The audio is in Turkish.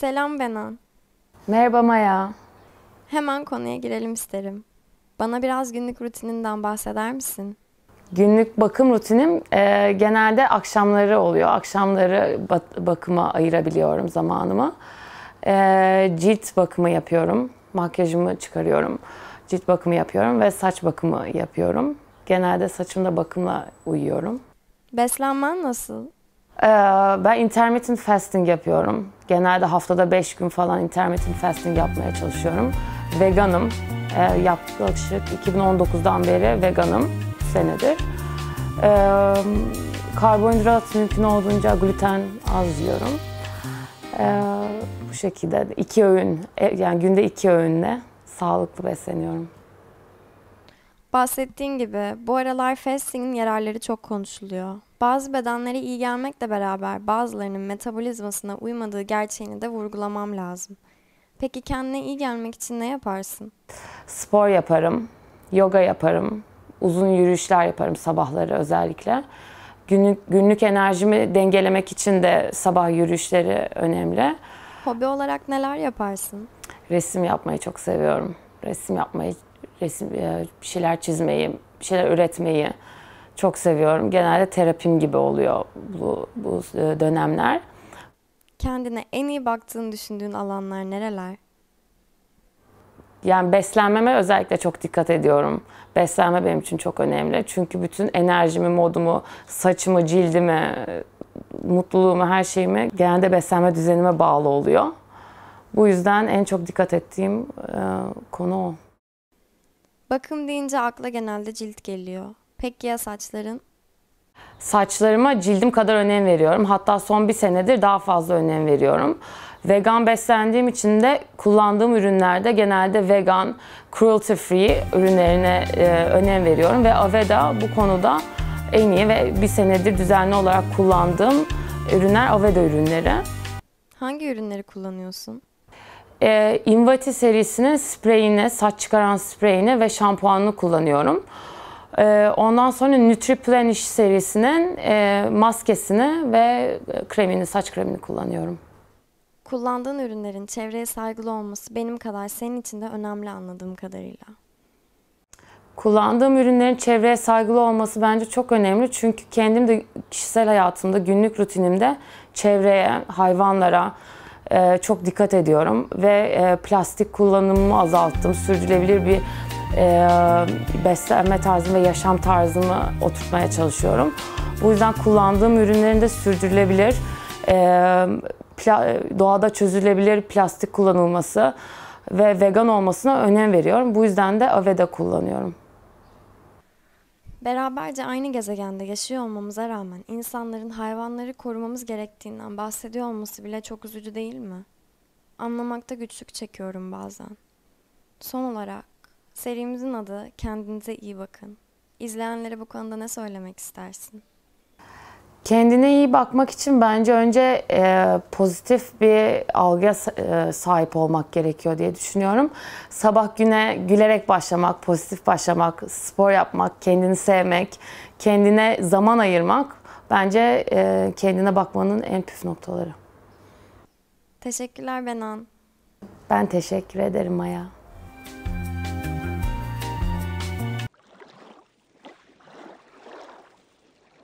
Selam Benan. Merhaba Maya. Hemen konuya girelim isterim. Bana biraz günlük rutininden bahseder misin? Günlük bakım rutinim e, genelde akşamları oluyor. Akşamları bat- bakıma ayırabiliyorum zamanımı. E, cilt bakımı yapıyorum. Makyajımı çıkarıyorum. Cilt bakımı yapıyorum ve saç bakımı yapıyorum. Genelde saçımda bakımla uyuyorum. Beslenmen nasıl? Ee, ben intermittent fasting yapıyorum. Genelde haftada 5 gün falan intermittent fasting yapmaya çalışıyorum. Veganım. Ee, yaklaşık 2019'dan beri veganım. senedir. Ee, karbonhidrat mümkün olduğunca gluten az yiyorum. Bu şekilde iki öğün, e, yani günde iki öğünle sağlıklı besleniyorum. Bahsettiğin gibi bu aralar fasting'in yararları çok konuşuluyor. Bazı bedenlere iyi gelmekle beraber bazılarının metabolizmasına uymadığı gerçeğini de vurgulamam lazım. Peki kendine iyi gelmek için ne yaparsın? Spor yaparım, yoga yaparım, uzun yürüyüşler yaparım sabahları özellikle. Günlük, günlük enerjimi dengelemek için de sabah yürüyüşleri önemli. Hobi olarak neler yaparsın? Resim yapmayı çok seviyorum. Resim yapmayı resim, e, bir şeyler çizmeyi, bir şeyler üretmeyi çok seviyorum. Genelde terapim gibi oluyor bu, bu e, dönemler. Kendine en iyi baktığını düşündüğün alanlar nereler? Yani beslenmeme özellikle çok dikkat ediyorum. Beslenme benim için çok önemli. Çünkü bütün enerjimi, modumu, saçımı, cildimi, mutluluğumu, her şeyimi genelde beslenme düzenime bağlı oluyor. Bu yüzden en çok dikkat ettiğim e, konu o. Bakım deyince akla genelde cilt geliyor. Peki ya saçların? Saçlarıma cildim kadar önem veriyorum. Hatta son bir senedir daha fazla önem veriyorum. Vegan beslendiğim için de kullandığım ürünlerde genelde vegan, cruelty free ürünlerine e, önem veriyorum. Ve Aveda bu konuda en iyi ve bir senedir düzenli olarak kullandığım ürünler Aveda ürünleri. Hangi ürünleri kullanıyorsun? e, Invati serisinin spreyini, saç çıkaran spreyini ve şampuanını kullanıyorum. E, ondan sonra Nutriplenish serisinin e, maskesini ve e, kremini, saç kremini kullanıyorum. Kullandığın ürünlerin çevreye saygılı olması benim kadar senin için de önemli anladığım kadarıyla. Kullandığım ürünlerin çevreye saygılı olması bence çok önemli. Çünkü kendim de kişisel hayatımda, günlük rutinimde çevreye, hayvanlara, e, çok dikkat ediyorum ve e, plastik kullanımımı azalttım. Sürdürülebilir bir e, beslenme tarzım ve yaşam tarzımı oturtmaya çalışıyorum. Bu yüzden kullandığım ürünlerin de sürdürülebilir, e, e, doğada çözülebilir plastik kullanılması ve vegan olmasına önem veriyorum. Bu yüzden de Aveda kullanıyorum. Beraberce aynı gezegende yaşıyor olmamıza rağmen insanların hayvanları korumamız gerektiğinden bahsediyor olması bile çok üzücü değil mi? Anlamakta güçlük çekiyorum bazen. Son olarak serimizin adı Kendinize iyi bakın. İzleyenlere bu konuda ne söylemek istersin? Kendine iyi bakmak için bence önce e, pozitif bir algıya e, sahip olmak gerekiyor diye düşünüyorum. Sabah güne gülerek başlamak, pozitif başlamak, spor yapmak, kendini sevmek, kendine zaman ayırmak bence e, kendine bakmanın en püf noktaları. Teşekkürler Benan. Ben teşekkür ederim Maya.